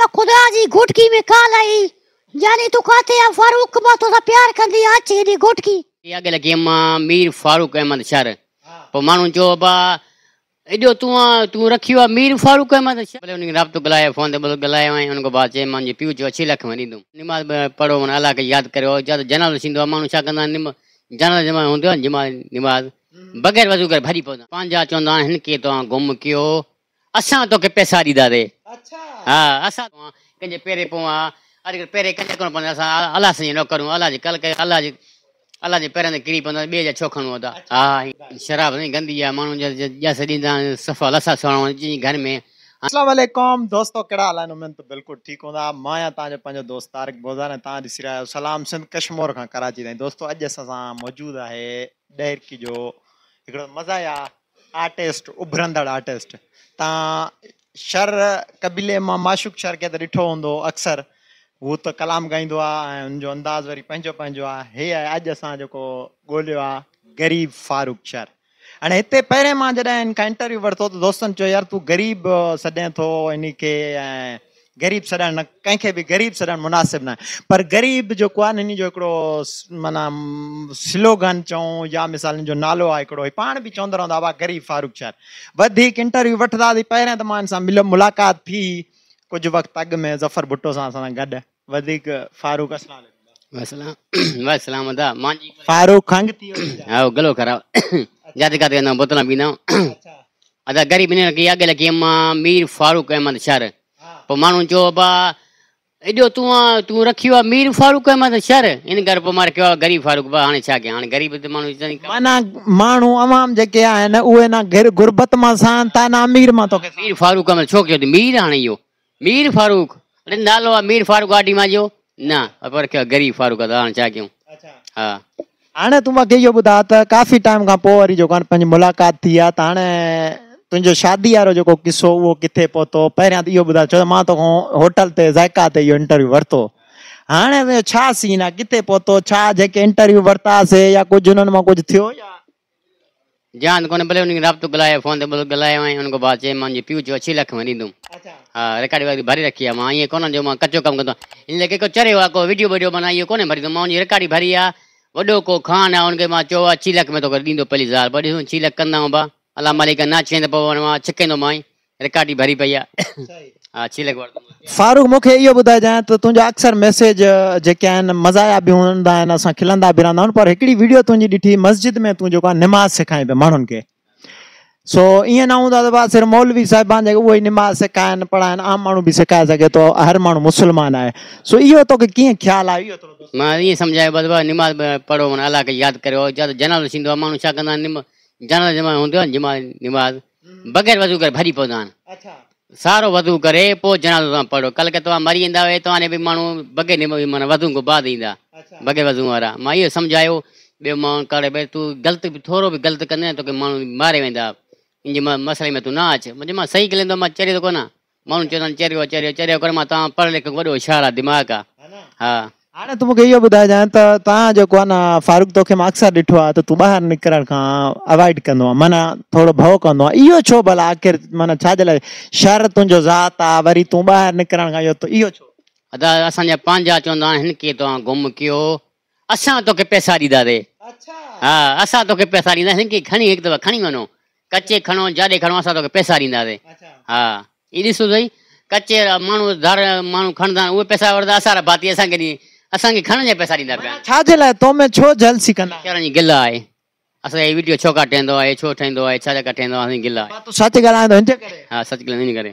बाबा खुदा जी गुटकी में काल आई यानी तू कहते हैं फारूक मां तो प्यार कर कंदी आज जी गुटकी ये आगे लगी मां मीर फारूक अहमद शर तो मानू जो बा एडो तू तू रखियो मीर फारूक अहमद शर भले उनके रात तो गलाए फोन दे बोल गलाए उनको बात जे मान जी पीऊ जो अच्छी लख मरी दू नमाज पढ़ो मन अल्लाह के याद करो जद जनाल सिंदो मानू छा कंदा निम जनाल जमा होंदो जमा नमाज हम्म। बगैर वजू कर भरी पौदा पांजा चोंदा हिन के तो गुम कियो असा तो के पैसा दीदा रे हाँ असां कंहिंजे पेरे पोइ आहे अॼुकल्ह पहिरें कंहिंजे कोन पवंदा असां अलाह साईं न करूं अलाह जे कल कयो अलाह जे अलाह जे पेरनि ते किरी पवंदा ॿिए जा छो खणूं था हा शराब गंदी आहे माण्हू जैसे ॾींदा सफ़ा लसा सुहिणो जी घर में असलाम दोस्तो कहिड़ा हाल आहिनि उमेद त तो बिल्कुलु ठीकु हूंदा मां आहियां तव्हांजो पंहिंजो दोस्त तारिक बोज़ार ऐं तव्हां ॾिसी रहिया आहियो सलाम सिंध कश्मीर खां कराची ताईं दोस्तो अॼु असां सां मौजूदु आहे ॾहिरकी जो हिकिड़ो मज़ा आर्टिस्ट उभरंदड़ आर्टिस्ट तव्हां शर कबीले मां माशुक शर के त ॾिठो हूंदो अक्सर हू त कलाम ॻाईंदो आहे अंदाज़ वरी पंहिंजो पंहिंजो आहे हे आहे अॼु असां ग़रीब फारूक शर हाँ इतने पहिरें मां जॾहिं हिन इंटरव्यू वरितो त दोस्तनि यार तू ग़रीब सदें तो इनके ग़रीब सॾणु कंहिंखे बि ग़रीब सॾणु मुनासिबु न आहे पर ग़रीब जेको आहे हिन जो हिकिड़ो माना स्लोगन चऊं या मिसाल जो नालो आहे हिकिड़ो पाण बि चवंदा रहंदा हुआ ग़रीब फारूक शहर वधीक इंटरव्यू वठंदा हुआसीं त मां हिन सां मिलियो मुलाक़ात थी कुझु वक़्तु अॻु में ज़फ़र भुट्टो सां सां गॾु वधीक फारूक फारूक खंग थी गलो ख़राब जिते किथे बोतल पींदा आहियूं अच्छा ग़रीब हिन खे अॻे लॻी मां मीर फारूक अहमद शहर पोइ माण्हू चयो बा एॾो तूं तूं रखियो आहे मीर फारूक अहमद शहर इन करे पोइ मां रखियो आहे गरीब फारूक बा हाणे छा कयां हाणे गरीब त माण्हू माना माण्हू अवाम जेके आहिनि उहे न गुरबत मां सां था न अमीर मां तोखे मीर फारूक में छो कयो मीर हाणे इहो मीर फारूक अरे नालो आहे मीर फारूक आडी मां जो न पर रखियो गरीब फारूक त हाणे छा कयूं हा हाणे तूं मूंखे इहो ॿुधायो त काफ़ी टाइम खां पोइ वरी जेको आहे पंहिंजी मुलाक़ात थी आहे त हाणे तुंहिंजो शादी वारो जेको किस्सो वो किथे पहुतो पहिरियां त इहो ॿुधायो छो त मां तोखां होटल ते जायका ते यो इंटरव्यू वरितो हाणे छा सीन आहे किथे पहुतो छा जेके इंटरव्यू से या कुछ हुननि में कुछ थियो या जान कोन भले उन राब्तो गलाए फोन ते बोल गलाए आई उनको बात चए मान जी पियो जो अच्छी लाख में दू अच्छा हां वाली भरी रखी है मां ये कोन जो मां कच्चो कम कंदो इन लगे को चरे वा को वीडियो वीडियो बना ये भरी दो मां जी रिकॉर्ड भरी आ वडो को खान आ उनके मां चो 6 लाख में तो कर दींदो पहली जार बड़ी पर अच्छी लाख कंदा बा अल्लाह मालिक ना चेंद पवनवा छके नो माई रिकार्डी भरी पई आहे हा अच्छी लॻो फारूक मूंखे इहो ॿुधाइजांइ त तुंहिंजा अक्सर मैसेज जेके आहिनि मज़ाया भी हूंदा आहिनि असां खिलंदा बि रहंदा पर हिकिड़ी वीडियो तुंहिंजी ॾिठी मस्जिद में तूं जेको आहे निमाज़ सेखारीं पियो माण्हुनि खे सो ईअं न हूंदो त सिर्फ़ु मौलवी साहिबान जेके उहे ई निमाज़ सेखाइनि आम माण्हू भी सेखाए सके तो हर माण्हू मुसलमान आहे सो इहो तोखे कीअं ख़्यालु आहे इहो मां ईअं सम्झायो निमाज़ पढ़ो माना अलाह खे यादि करियो जनालो थींदो आहे छा कंदा आहिनि जन जमा हूंदो जमा नमाज़ बग़ैर वज़ू कर भरी पवंदा अच्छा सारो वज़ू कर पोइ पढ़ो कल के तव्हां मरी वेंदा हुआ तव्हां बि माण्हू बग़ैर माना वज़ू खां बाद ईंदा अच्छा। बग़ैर वज़ू वारा मां इहो सम्झायो ॿियो माण्हू करे भई तूं ग़लति बि थोरो बि ग़लति कंदे तोखे माण्हू मारे वेंदा इन जे में तू न अच मुंहिंजे मां सही ॻाल्हि मां चरे तो कोन माण्हू चवंदा आहिनि चरियो चरियो चरियो करे मां तव्हां पढ़ियल हिकु वॾो होशियारु आहे दिमाग़ु आहे हा हाणे तूं मूंखे इहो ॿुधाइजांइ त तव्हां जेको आहे न फारूक तोखे मां अक्सर ॾिठो आहे त तूं ॿाहिरि निकिरण खां अवॉइड कंदो आहे माना थोरो भउ कंदो आहे इहो छो भला आख़िर माना छाजे लाइ शहर तुंहिंजो ज़ात आहे वरी तूं ॿाहिरि निकिरण खां इहो त इहो छो अदा असांजा पंहिंजा चवंदा आहिनि हिन खे तव्हां गुम कयो असां तोखे पैसा ॾींदासीं हा असां तोखे पैसा ॾींदासीं हिन खे खणी हिकु दफ़ा खणी वञो कचे खणो जाॾे खणो असां तोखे पैसा ॾींदासीं हा हीअ ॾिसो सही कचे माण्हू धार माण्हू खणंदा आहिनि उहे पैसा वठंदा असां भाती असांखे ॾींहुं असांखे घणा पैसा ॾींदा पिया छाजे लाइ तो में छो जलसी कंदा वीचारनि जी गिल आहे असांखे वीडियो छो का ठहंदो आहे छो ठहंदो आहे छा जेका ठहंदो आहे असांजी गिल आहे तूं तो सच ॻाल्हाए थो हिन करे हा सच ॻाल्हाए हिन करे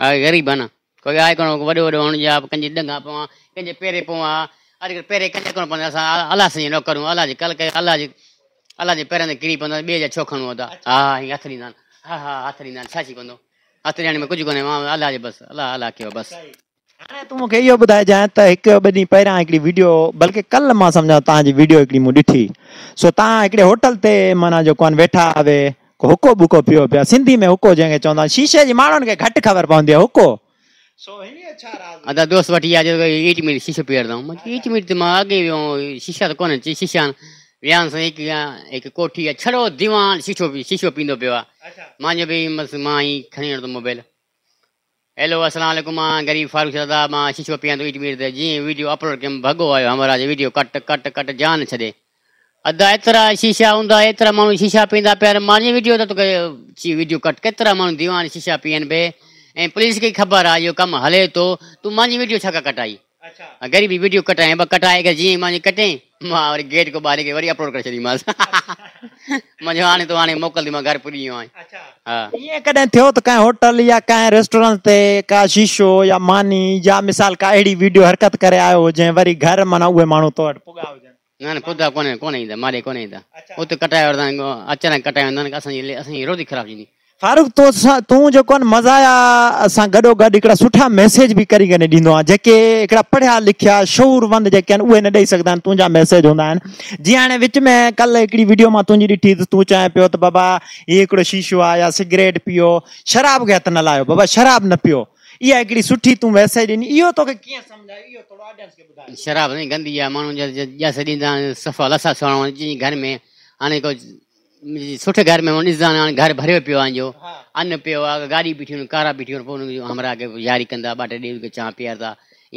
हा ग़रीब आहे न कोई आहे कोन वॾो वॾो हुन जा कंहिंजे ॾंगा पवां कंहिंजे पेरे पवां अॼुकल्ह पेरे कंहिंजे कोन पवंदा असां अलाह साईं जो नौकरूं अलाह जे कल कयो अलाह जे अलाह जे पेरनि ते किरी पवंदा ॿिए जा छो खणूं था हा हीअं हथ ॾींदा आहिनि हा हा हथ ॾींदा आहिनि छा थी पवंदो हथ ॾियण में कुझु कोन्हे मां अलाह जे बसि अलाह अलाह कयो बसि अच्छा, हाणे तूं मूंखे इहो ॿुधाइजांइ त हिकु वीडियो बल्कि वीडियो सो होटल ते माना जेको हुको बुको पियो पिया सिंधी में हुको जंहिंखे चवंदा शीशे जी माण्हुनि ख़बर हुको सो अच्छा, दोस्त शीशो पीअरदमि वियो शीशा कोन शीशा कोठी दीवान शीशो शीशो पियो अच्छा। मोबाइल हेलो अस्सलाम मां गरीब फारूक सदा मां शिशो पिया तो ईटमीर दे जी वीडियो अपलोड कम भगो आयो हमारा जे वीडियो कट कट कट जान छदे अदा एतरा शीशा हुंदा एतरा मानू शीशा पींदा प्यार मानी वीडियो तो ची वीडियो कट केतरा मानू दीवान शीशा पियन बे ए पुलिस की खबर आ यो कम हले तो तू मानी वीडियो छका कटाई अच्छा गरीबी वीडियो कटाए ब कटाए के जी मानी कटे मां गेट को ॿारे खे वरी अपलोड करे छॾीमांसि मुंहिंजो हाणे तो हाणे मोकिल मां घर पुॼी वियो आहियां ईअं कॾहिं थियो त कंहिं होटल या कंहिं रेस्टोरेंट ते का शीशो या मानी या मिसाल का अहिड़ी वीडियो हरकत करे आयो हुजे वरी घर माना उहे माण्हू तो वटि पुॻा हुजनि न न पुधा कोन कोन ईंदा मारे कोन ईंदा उते कटाए वठंदा आहिनि अचानक कटाए वेंदा आहिनि असांजी असांजी रोटी ख़राबु थींदी फारूक तो तू जो आहे मज़ाया सां गडो गड़ हिकिड़ा सुठा मैसेज भी करी करे ॾींदो आ जेके हिकिड़ा पढ़िया लिखिया शूरवंद जेके आहिनि उहे न ॾेई सघंदा आहिनि तुंहिंजा मैसेज हूंदा है जीअं हाणे विच में कल एकड़ी वीडियो मा तुंहिंजी ॾिठी त तूं चए पियो तो बाबा ये हिकिड़ो शीशो आ या सिगरेट पियो शराब गत न लायो बाबा शराब न पियो इहा एकड़ी सुठी तूं मैसेज ॾिनी तो के कीअं सम्झायो इहो थोड़ा ऑडियंस के बता शराब नहीं गंदी मानु आहे माण्हू जा सफ़ा लसा जी घर में आने को सुठे घर में इज़ान हाणे घर भरियो पियो आहे जो अन पियो आहे कारा बीठियूं हमरा खे यारी कंदा ॿ टे ॾींहं चांहि पीआरींदा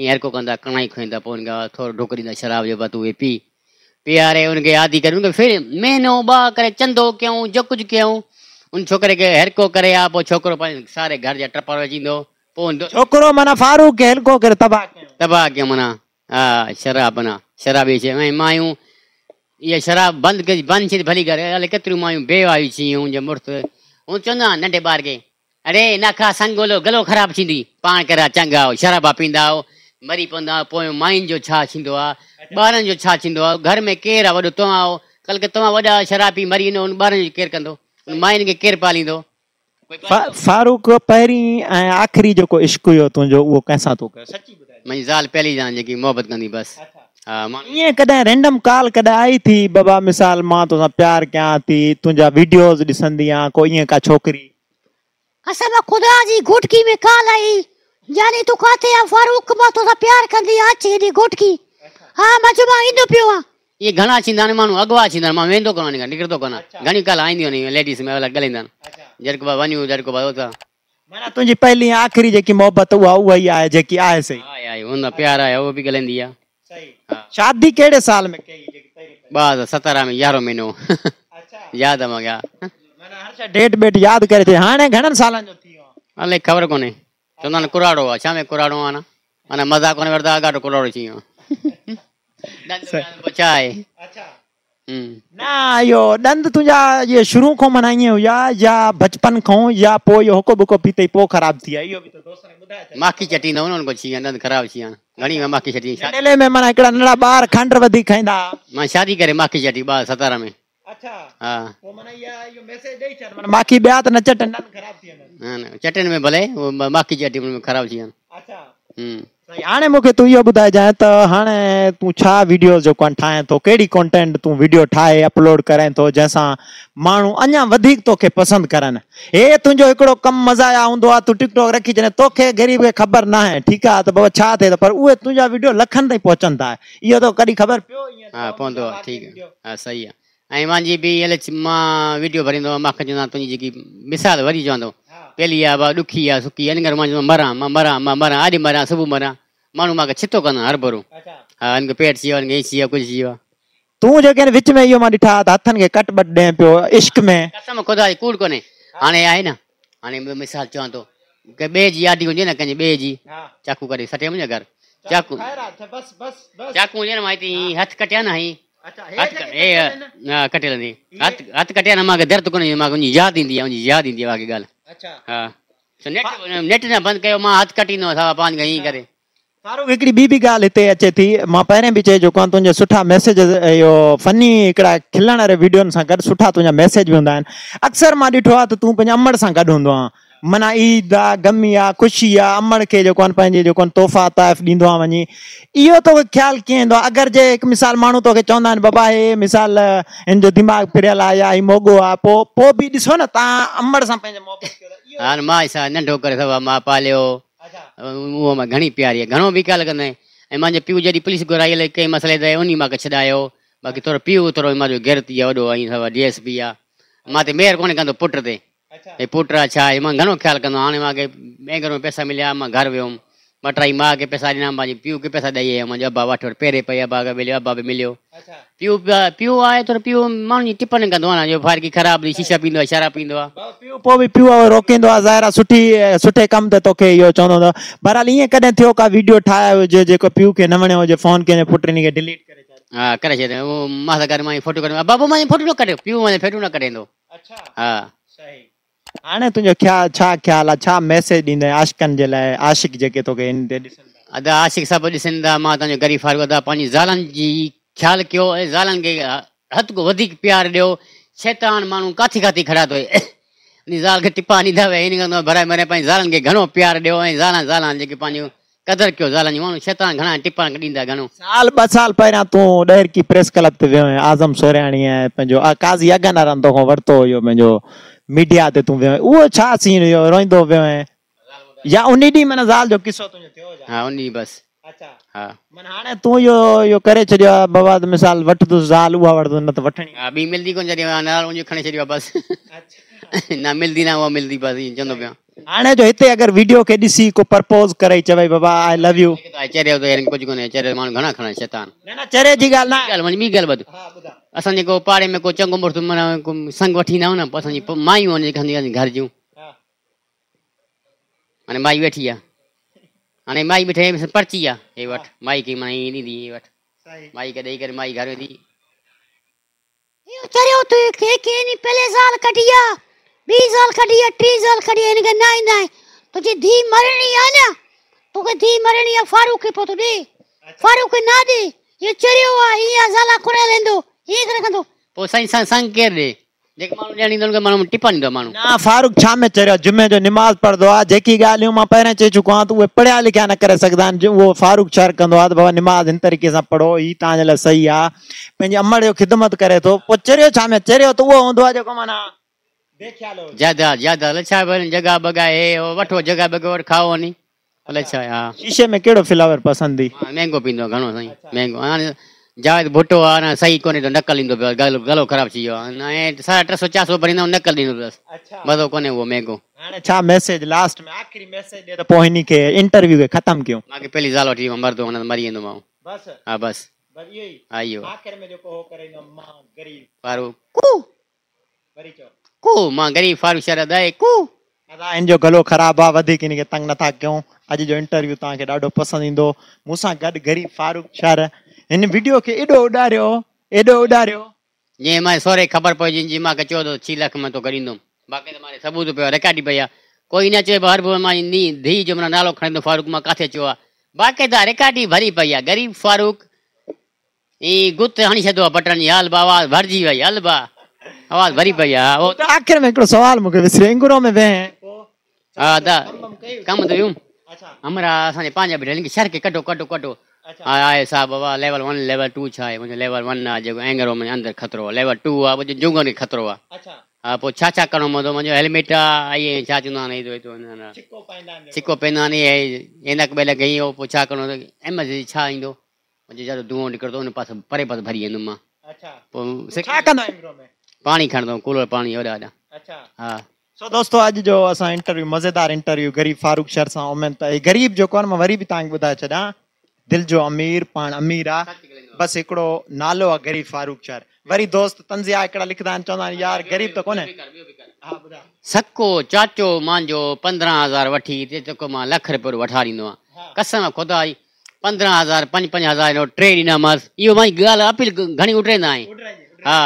हर को कंदा कणाई खोईंदा पोइ ढोक शराब जो तूं पी पीआरे हुनखे आदि करे फिर महीनो ॿ करे चंदो कयूं जो कुझु कयूं हुन छोकिरे खे हर को करे हा पोइ सारे घर जा टपर विझींदो पोइ छोकिरो माना फारूक हर को करे तबाह तबाह कयूं माना हा शराब माना शराबी शइ ऐं मायूं ये शराब बंद कजे बंद छे भली करे अले केतिरियूं मायूं बेवायूं छी हूं जे मुर्त हूं चंदा आहे बार के अरे न खा संगोलो गलो खराब छिंदी पाण करा चंगा शराब पींदा हो मरी पंदा पोइ माइन जो छा छिंदो आ बारन अच्छा। जो छा छिंदो आहे घर में केर वडो तो आओ कल के तमा वडा शराबी मरी वेंदो उन बारन केर कंदो माइन के केर पालिंदो फारूक पहरी आखरी जो को इश्क तो जो वो कैसा तो कर सच्ची बता मई ज़ाल पहली जान जेकी मोहब्बत कंदी बस अच्छा। ये कॾहिं रेंडम कॉल कॾहिं आई थी बाबा मिसाल मां तो प्यार क्या थी तुंहिंजा वीडियोस ॾिसंदी आहियां को ईअं का छोकरी कसम खुदा जी गुटकी में कॉल आई यानी तू खाते आ फारूक मां तो प्यार करदी आ ची दी गुटकी हां मां इंदो पियो आ ये घना चिंदा ने मानू अगवा चिंदा मां वेंदो कोन निकल तो कोना अच्छा। घणी कॉल आईंदी ने लेडीज में वाला गलिंदा अच्छा। जरको बा वन्यू जरको बा होता माना तुंहिंजी पहली आखरी जेकी मोहब्बत हुआ हुआ ही आए जेकी आए सही आए आए उन प्यार आए वो भी गलिंदी आहे हाँ। शादी केड़े साल में कई बाद में यारहों महीनो अच्छा याद हम गया डेट बेट याद करे थे हाणे घणनि सालनि जो ख़बर को चवंदा आहिनि कुराड़ो आहे छा में कुराड़ो आहे न अञा मज़ाक कोन्हे कुराड़ो थी वियो आहे अच्छा हम्म। ना यो दंद तुझा ये शुरू को मनाइए हो या या बचपन को या पो यो को बुको पीते पो खराब थी आई यो भी तो दोस्त ने बुधाया माखी चटी न उन को दंद खराब छिया घणी में माखी चटी नेले में मना एकड़ा नड़ा बार खंड वधी खाइंदा मां शादी करे माखी चटी बा 17 में अच्छा हां वो मना या यो मैसेज दे छ मन माखी ब्या न चटन खराब थी हाँ, न चटन में भले वो माखी चटी में खराब छिया अच्छा हम्म हाँ मूंखे तू यो बुधा जाए तो हाँ तू वीडियो कौन ठाए तो कड़ी कॉन्टेंट तू वीडियो ठाए अपलोड करें तो जैसा मानू अ तो तोखे पसंदि करनि हे तुंहिंजो हिकिड़ो मज़ाया हों तू टिकटॉक रखी छॾे तो ग़रीब के ख़बर ना है ठीक है तो बाबा छा थिए पर उहे तुझा वीडियो लखन ताईं पहुचनि था यो तो कड़ी ख़बर पियो हा पवंदो सही आहे मां वीडियो भरी आहियां मूंखे मिसाल वरी चवंदो पहिली आहे ॾुखी आहे मर आहे इन करे मां मरा मां मां माण्हू मूंखे छितो कंदा हर भरू हा हिन खे पेट थी वियो हिन खे ई थी वियो कुझु थी में इहो मां ॾिठा त हथनि कट बट ॾिए पियो इश्क में कसम ख़ुदा कूड़ कोन्हे हाँ। हाणे आहे न हाणे मिसाल चवां थो तो, के ॿिए जी यादी हूंदी न कंहिंजी ॿिए जी हाँ। चाकू करे सटे मुंहिंजे घर चाकू चाकू हूंदी न मां हिते हथ कटिया न हई कटियल हूंदी हथ हथ कटिया न मूंखे दर्द कोन्हे मूंखे उनजी यादि ईंदी आहे उनजी यादि ईंदी आहे बाक़ी ॻाल्हि हा नेट नेट न बंदि कयो मां हथ कटींदो असां पाण हीअं करे फारूक हिकिड़ी ॿी बि ॻाल्हि हिते अचे थी मां पहिरें बि चई चुको आहियां तुंहिंजा सुठा मैसेज इहो फनी हिकिड़ा खिलण वारे वीडियोनि सां गॾु सुठा तुंहिंजा मैसेज बि हूंदा आहिनि अक्सर मां ॾिठो आहे त तूं पंहिंजे अमड़ सां गॾु हूंदो आहियां माना ईद आहे गमी आहे ख़ुशी आहे अमड़ खे जेको आहे पंहिंजे जेको आहे तोहफ़ा ताइफ़ ॾींदो आहे वञी इहो तोखे ख़्यालु कीअं ईंदो आहे अगरि जे हिकु मिसाल माण्हू तोखे चवंदा आहिनि बाबा हे मिसाल हिन जो दिमाग़ फिरियल आहे या हीउ मोगो आहे पोइ पोइ बि ॾिसो न तव्हां अमड़ सां पंहिंजे मां नंढो करे सघां मां पालियो उहा मां घणी प्यारी आहे घणो बीका लॻंदा आहिनि ऐं मुंहिंजे पीउ जॾहिं पुलिस घुराई अलाए कंहिं मसइले ते उन मूंखे छॾायो बाक़ी थोरो पीउ थोरो मुंहिंजो गिरत आहे वॾो ऐं डी एस पी आहे मां ते महिर कोन्हे कंदो पुट ते ऐं पुटु आहे छा आहे मां घणो ख़्यालु कंदो हाणे मूंखे ॿिए घर में पैसा मिलिया मां घरु वियुमि मटराई माँ के पैसा ॾिना मुंहिंजी पीउ खे पैसा ॾेई आयो मुंहिंजो अबा वठि वटि पहिरें पई अबा खे मिलियो अबा बि मिलियो पीउ पीउ आहे थोरो पीउ माण्हुनि जी फारकी ख़राब शीशा पींदो आहे शराब पींदो आहे सुठे कम ते तोखे इहो बहरहाल ईअं कॾहिं थियो का वीडियो ठाहियो हुजे जेको पीउ न वणियो हुजे फ़ोन कंहिंजे पुटनि खे डिलीट करे हा करे छॾियो तो उहो मां सां गॾु फोटो कढियो बाबू मां फोटो न कढियो पीउ मां फोटो न कढंदो अच्छा। हा सही हाणे तुंहिंजो क्या छा ख़्यालु आहे छा मैसेज ॾींदा आहियो आशिकनि जे लाइ तो आशिक जेके तोखे हिन ते ॾिसनि अदा आशिक सभु ॾिसनि था मां तव्हांजो ग़रीब फारगो था पंहिंजी ज़ालनि जी ख़्यालु कयो ऐं ज़ालनि खे हद खां वधीक प्यार ॾियो शैतान माण्हू किथे किथे खड़ा थो हुन ज़ाल खे टिपा ॾींदा विया हिन कंदो भराए भराए पंहिंजी ज़ालनि खे घणो प्यार ॾियो ऐं ज़ाल ज़ाल जेके पंहिंजो कदर कयो ज़ालनि माण्हू शैतान घणा टिपा ॾींदा घणो साल ॿ साल पहिरियां तूं ॾहेर की प्रेस क्लब ते वियो आज़म सोरियाणी ऐं पंहिंजो काज़ी अगनारनि तोखां वरितो हुयो पंहिंजो मीडिया ते तूं वियो उहो छा सीन हुयो रोईंदो वियो ऐं या उन ॾींहुं माना ज़ाल जो किसो तुंहिंजो थियो हा उन बसि अच्छा हा माना हाणे तूं इहो इहो करे छॾियो आहे बाबा त मिसाल वठंदुसि ज़ाल उहा वठंदुसि न त वठणी हा ॿी मिलंदी कोन छॾी नालो खणी छॾियो आहे बसि अच्छा। न मिलंदी न उहा मिलंदी बसि चवंदो पियो हाणे जो हिते अगरि वीडियो खे ॾिसी को प्रपोज करे चवे बाबा आई लव यू चरियो त यार कुझु कोन्हे चरियो माण्हू घणा खणनि शैतान न न चरे जी ॻाल्हि न ॻाल्हि मुंहिंजी ॿी ॻाल्हि ॿुध असां जेको पाड़े में को चङो मुड़ुसु माना संग वठी ईंदा आहियूं न पोइ असांजी मायूं आहिनि घर जूं हाणे माई वेठी आहे हाणे माई बीठे पर्ची आहे हे वटि माई खे माना ईअं ॾींदी हे वटि माई खे ॾेई करे माई घर वेंदी चरियो तू के के पहले साल कटिया ॿी साल खड़ी है टी साल खणी आहे हिन खे न ईंदा आहिनि तुंहिंजी तो धीउ मरणी आहे न तोखे धीउ मरणी आहे फारूक खे पोइ तूं ॾे फारूक खे ना दी ये चरियो आहे हीअं ज़ाला खुड़ियल ईंदो ये करे कंदो पोइ साईं सां संग केरु ॾे जेके माण्हू ॼाणी ईंदो माण्हू टिपण दो माण्हू ना फारूक छा में चरियो जुमे जो पढ़ दो आहे जेकी ॻाल्हियूं मां पहिरें चई चुको आहियां त उहे पढ़िया लिखिया न करे सघंदा आहिनि उहो फारूक छा कंदो आहे त बाबा निमाज़ हिन तरीक़े सां पढ़ो हीउ तव्हांजे लाइ सही आहे पंहिंजे अमड़ जो ख़िदमत करे तो पोइ चरियो छा में चरियो तो वो हूंदो आहे माना ज्यादा ज्यादा लच्छा जगह बगा ओ वठो जगह बगा खाओ नी लच्छा अच्छा। हां शीशे में केड़ो फ्लावर पसंद ही मैंगो हाँ, पींदो घणो अच्छा। हाँ, हाँ, सही मैंगो हां भुट्टो आ सही कोने तो नकल ईंदो गलो गलो ख़राब थी वियो हाणे साढा टे सौ नकल ॾींदो अथसि अच्छा मज़ो कोन्हे उहो महांगो हाणे छा मैसेज लास्ट में आख़िरी मैसेज ॾे त तो पोइ हिन इंटरव्यू खे ख़तमु कयूं मांखे पहली ज़ाल वठी वियो मरदो हुन मरी वेंदोमांव बसि हा बसि बसि इहो आख़िर में जेको हो करे ईंदो मां गरीब फारूक वरी चओ को मां घणी फारशर अदाए को दादा इन जो गलो ख़राब आहे वधीक इन खे तंग नथा कयूं अॼु जो इंटरव्यू तव्हांखे ॾाढो पसंदि ईंदो मूंसां गॾु गरीब फारूक शर हिन वीडियो खे एॾो उॾारियो एॾो उॾारियो जंहिं मां सोरे ख़बर पइजी जी मां चयो थो तो, छी लख मां तो करींदुमि बाक़ी त मां सबूत पियो रिकार्डी पई आहे कोई न चए हर मां नी धीउ जो माना नालो खणी फारूक मां किथे चयो आहे बाक़ी त रिकार्डी भरी पई आहे गरीब फारूक ई गुत हणी छॾियो आहे बटन हाल बाबा भरिजी वई हल बा आवाज़ भरी पई आहे उहो तो आख़िर में हिकिड़ो सुवाल मूंखे विसरियो इंगुरो में वेह हा त कमु त वियुमि हमरा असांजे पंहिंजा बि हिनखे शर खे कढो कढो कढो हा अच्छा। आहे साहब बाबा लेवल वन लेवल टू छा आहे लेवल वन आहे जेको एंगरो में अंदरि ख़तरो लेवल टू आहे मुंहिंजो जुंगन खे ख़तरो आहे अच्छा। हा पोइ छा छा करिणो पवंदो मुंहिंजो हेलमेट आहे इहे छा चवंदा आहिनि छिको पवंदा आहिनि इहे एनक बेनक इहो पोइ छा करिणो एमरजेंसी छा ईंदो मुंहिंजो ॾाढो धुओं निकिरंदो हुन पासे परे पासे भरी वेंदुमि मां अच्छा। पोइ छा कंदो पाणी खणंदो कूलर पाणी होॾा होॾा अच्छा हा सो दोस्तों अॼु जो असां इंटरव्यू मज़ेदार इंटरव्यू ग़रीब फारूक शहर सां उमेद त ग़रीब जेको आहे मां वरी बि तव्हांखे ॿुधाए छॾियां दिलि जो अमीर पाण अमीर आहे बसि हिकिड़ो नालो आहे ग़रीब फारूक शहर वरी दोस्त तंज़िया हिकिड़ा लिखंदा आहिनि चवंदा आहिनि यार हाँ, ग़रीब त कोन्हे सको चाचो मुंहिंजो पंद्रहं हज़ार वठी जेको मां लख रुपियो वठा ॾींदो आहियां कसम ख़ुदा जी पंद्रहं हज़ार पंज पंज हज़ार टे ॾिनामांसि इहो मुंहिंजी ॻाल्हि अपील घणी उॾराईंदा आहिनि हा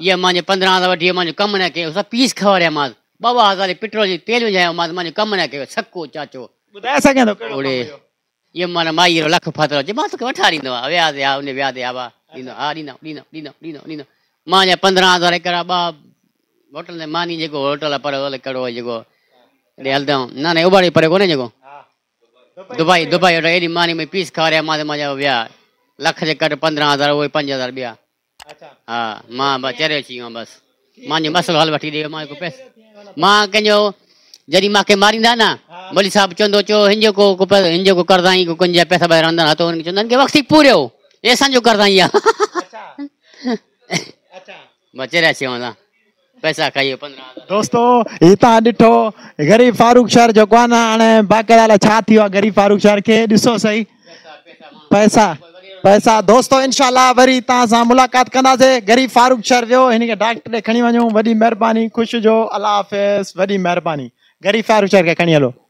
ये मुंहिंजे पंद्रह हज़ार वी मुंहिंजो कम न कर सब पीस खवारियामांसि ॿावह हज़ार पेट्रोल की तेल विझायोमांसि मुंहिंजो कम न कर सको चाचो ओड़े ये माना माई लख फाथो चए व्याज तोखे वठां हा हा हज़ार एक होटल में मानी जो होटल पर हलदम ना ना हलंदा न को जो दुबई दुबई एडी मानी में पीस खाराया मां मुंहिंजा विया लख जे कट हज़ार वो पंज हज़ार ॿिया हा मां बसि चरियो अची वियो बसि मुंहिंजो मसलो हल वठी ॾियो मां हिकु पैसो मां कंहिंजो जॾहिं मूंखे मारींदा न मोली साहिबु चवंदो चओ हिन जो को हिन जो को करदाई को कुंज जा पैसा ॿाहिरि रहंदा हथो तो हुनखे चवंदा आहिनि वक़्तु पूरियो हे असांजो करदाई आहे बसि चरिया अची अच्छा। अच्छा। वियो पैसा खाइयो दोस्तो ही तव्हां तो ॾिठो ग़रीब फारूक शहर जेको आहे न हाणे बाक़ाइदा छा थियो आहे ग़रीब फारूक शहर खे ॾिसो सही पैसा पैसा दोस्तों इंशाल्लाह वरी तव्हां सां मुलाक़ात कंदासीं ग़रीब फारूक शर वियो हिन खे डॉक्टर ने खणी वणो वडी मेहरबानी खुश जो अल्लाह हाफ़िज़ वडी मेहरबानी ग़रीब फारूक शर के खणी हलो